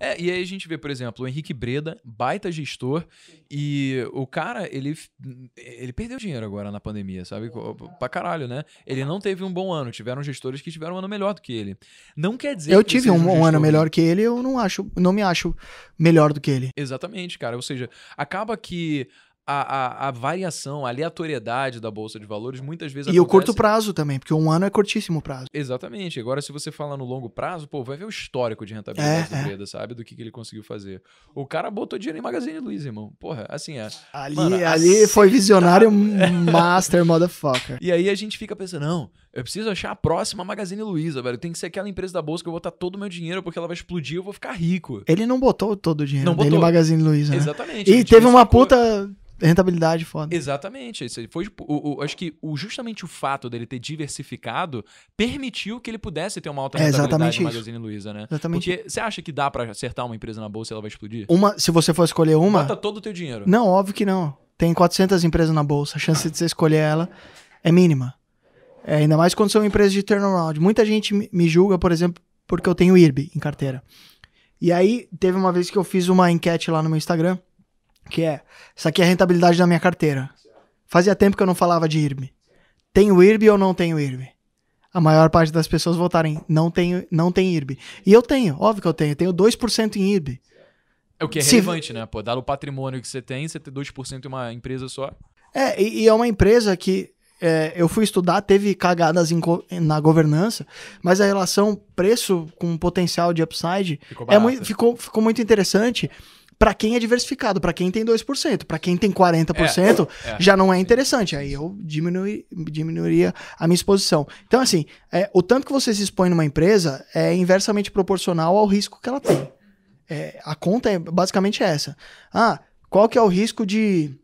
É, e aí a gente vê, por exemplo, o Henrique Breda, baita gestor, e o cara, ele, ele perdeu dinheiro agora na pandemia, sabe? Pra caralho, né? Ele não teve um bom ano, tiveram gestores que tiveram um ano melhor do que ele. Não quer dizer Eu que tive um, um ano melhor que ele, eu não acho, não me acho melhor do que ele. Exatamente, cara. Ou seja, acaba que a, a, a, variação, a aleatoriedade da bolsa de valores muitas vezes. E acontece... o curto prazo também, porque um ano é curtíssimo prazo. Exatamente. Agora, se você falar no longo prazo, pô, vai ver o histórico de rentabilidade é, da empresa, é. sabe? Do que, que ele conseguiu fazer. O cara botou dinheiro em Magazine Luiza, irmão. Porra, assim é. Ali, mano, ali assim, foi visionário tá... master, motherfucker. E aí a gente fica pensando, não, eu preciso achar a próxima Magazine Luiza, velho. Tem que ser aquela empresa da bolsa que eu vou botar todo o meu dinheiro porque ela vai explodir e eu vou ficar rico. Ele não botou todo o dinheiro não botou. em Magazine Luiza. Né? Exatamente. E teve uma puta rentabilidade foda. Exatamente. foi, tipo, o, o, acho que o, justamente o fato dele ter diversificado permitiu que ele pudesse ter uma alta é, rentabilidade é no Magazine Luiza, né? Exatamente. Porque você acha que dá para acertar uma empresa na bolsa e ela vai explodir? Uma, se você for escolher uma... Bota todo o teu dinheiro. Não, óbvio que não. Tem 400 empresas na bolsa. A chance de você escolher ela é mínima. É, ainda mais quando são empresas de turnaround. Muita gente me julga, por exemplo, porque eu tenho IRB em carteira. E aí, teve uma vez que eu fiz uma enquete lá no meu Instagram que é, isso aqui é a rentabilidade da minha carteira. Fazia tempo que eu não falava de IRB. Tenho IRB ou não tenho IRB? A maior parte das pessoas votarem não tenho, não tem IRB. E eu tenho, óbvio que eu tenho, tenho 2% em IRB. É o que é Se... relevante, né? Pô, dado o patrimônio que você tem, você ter 2% em uma empresa só. É, e, e é uma empresa que é, eu fui estudar, teve cagadas na governança, mas a relação preço com potencial de upside ficou, é muito, ficou, ficou muito interessante para quem é diversificado, para quem tem 2%, para quem tem 40%, é, é. já não é interessante. Aí eu diminui, diminuiria a minha exposição. Então, assim, é, o tanto que você se expõe numa empresa é inversamente proporcional ao risco que ela tem. É, a conta é basicamente essa. Ah, qual que é o risco de,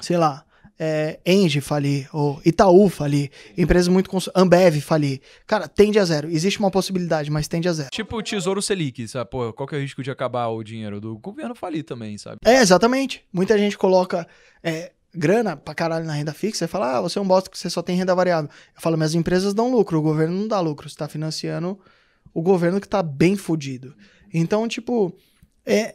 sei lá, é, Engie falir, ou Itaú falir, empresas muito cons... Ambev falir. Cara, tende a zero. Existe uma possibilidade, mas tende a zero. Tipo o Tesouro Selic, sabe? Pô, qual que é o risco de acabar o dinheiro do governo falir também, sabe? É, exatamente. Muita gente coloca é, grana pra caralho na renda fixa e fala, ah, você é um bosta que você só tem renda variável. Eu falo, mas as empresas dão lucro, o governo não dá lucro. Você tá financiando o governo que tá bem fodido. Então, tipo, é,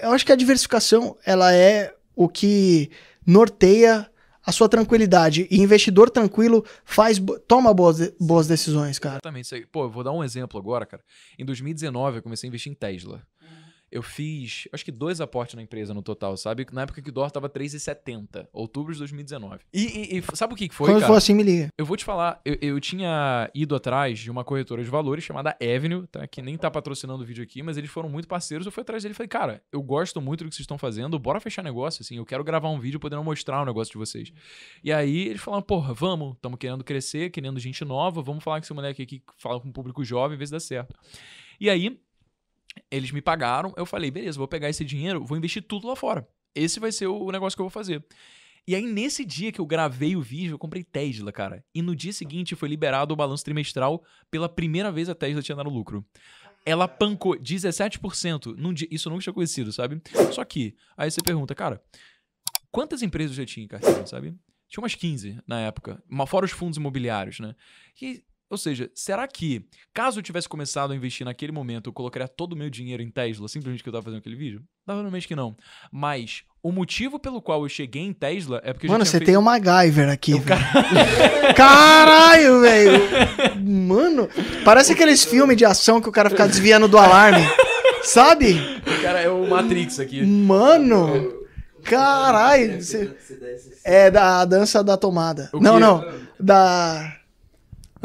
eu acho que a diversificação, ela é o que norteia a sua tranquilidade. E investidor tranquilo faz, toma boas, boas decisões, cara. Exatamente. Pô, eu vou dar um exemplo agora, cara. Em 2019, eu comecei a investir em Tesla. Uhum eu fiz, acho que dois aportes na empresa no total, sabe? Na época que o dólar tava 3,70, outubro de 2019. E, e, e sabe o que foi, Quando cara? for assim, me liga. Eu vou te falar, eu, eu, tinha ido atrás de uma corretora de valores chamada Avenue, tá? que nem tá patrocinando o vídeo aqui, mas eles foram muito parceiros. Eu fui atrás dele e falei, cara, eu gosto muito do que vocês estão fazendo, bora fechar negócio, assim, eu quero gravar um vídeo podendo mostrar o um negócio de vocês. E aí eles falaram, porra, vamos, estamos querendo crescer, querendo gente nova, vamos falar com esse moleque aqui que fala com um público jovem, vez dá certo. E aí, eles me pagaram, eu falei, beleza, vou pegar esse dinheiro, vou investir tudo lá fora. Esse vai ser o negócio que eu vou fazer. E aí, nesse dia que eu gravei o vídeo, eu comprei Tesla, cara. E no dia seguinte foi liberado o balanço trimestral. Pela primeira vez a Tesla tinha dado lucro. Ela pancou 17% num dia. Isso eu nunca tinha conhecido, sabe? Só que, aí você pergunta, cara, quantas empresas eu já tinha em carteira, sabe? Tinha umas 15 na época, fora os fundos imobiliários, né? E ou seja, será que, caso eu tivesse começado a investir naquele momento, eu colocaria todo o meu dinheiro em Tesla simplesmente que eu tava fazendo aquele vídeo? Provavelmente que não. Mas o motivo pelo qual eu cheguei em Tesla é porque. Mano, você feito... tem o MacGyver aqui. Eu, car... Caralho, velho! Mano, parece aqueles filmes de ação que o cara fica desviando do alarme. Sabe? O cara é o Matrix aqui. Mano! Caralho! É da dança da tomada. Não, não. Ah. Da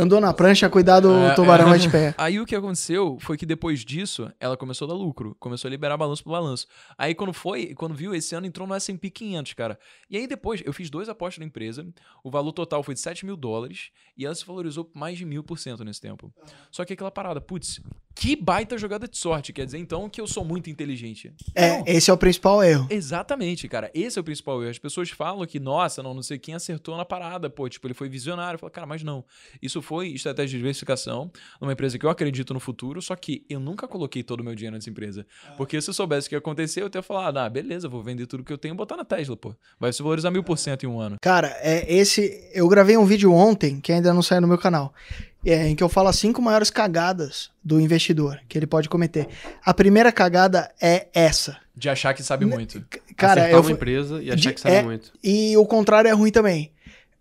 andou na prancha, cuidado do é, é. tubarão é, de pé. Aí o que aconteceu foi que depois disso, ela começou a dar lucro, começou a liberar balanço pro balanço. Aí quando foi, quando viu, esse ano entrou no S&P 500, cara. E aí depois, eu fiz dois apostas na empresa, o valor total foi de 7 mil dólares, e ela se valorizou mais de mil por cento nesse tempo. Só que aquela parada, putz, que baita jogada de sorte. Quer dizer, então, que eu sou muito inteligente. É, não. esse é o principal erro. Exatamente, cara. Esse é o principal erro. As pessoas falam que, nossa, não, não sei quem acertou na parada. Pô, tipo, ele foi visionário. falo, cara, mas não. Isso foi estratégia de diversificação numa empresa que eu acredito no futuro, só que eu nunca coloquei todo o meu dinheiro nessa empresa. Ah. Porque se eu soubesse o que ia acontecer, eu teria falado, ah, beleza, vou vender tudo que eu tenho e botar na Tesla, pô. Vai se valorizar mil por cento em um ano. Cara, é esse. Eu gravei um vídeo ontem que ainda não saiu no meu canal é, em que eu falo as cinco maiores cagadas do investidor que ele pode cometer. A primeira cagada é essa. De achar que sabe muito. Cara, Acertar eu, uma empresa e achar de, que sabe é, muito. E o contrário é ruim também.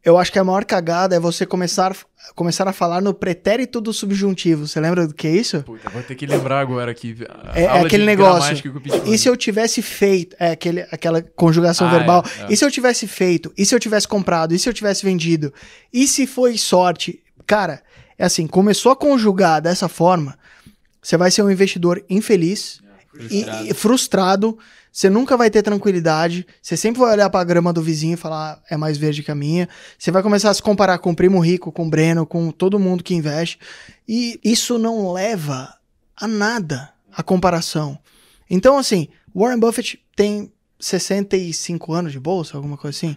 Eu acho que a maior cagada é você começar, começar a falar no pretérito do subjuntivo. Você lembra do que é isso? Puta, vou ter que lembrar agora aqui. É, é aquele negócio. E se eu tivesse feito. É aquele, aquela conjugação ah, verbal. É, é, e se eu tivesse feito? E se eu tivesse comprado? E se eu tivesse vendido? E se foi sorte? Cara, é assim, começou a conjugar dessa forma, você vai ser um investidor infeliz frustrado. E, e frustrado. Você nunca vai ter tranquilidade. Você sempre vai olhar para a grama do vizinho e falar ah, é mais verde que a minha. Você vai começar a se comparar com o primo rico, com o Breno, com todo mundo que investe. E isso não leva a nada a comparação. Então, assim, Warren Buffett tem 65 anos de bolsa, alguma coisa assim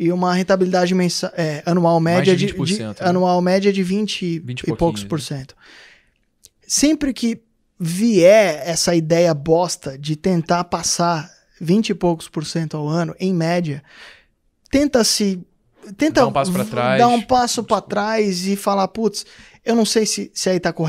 e uma rentabilidade mensa, é, anual média de, 20%, de, de né? anual média de 20, 20 e poucos por né? cento. Sempre que vier essa ideia bosta de tentar passar 20 e poucos por cento ao ano em média, tenta se tenta dar um passo para trás, um passo para trás e falar, putz, eu não sei se se aí tá correto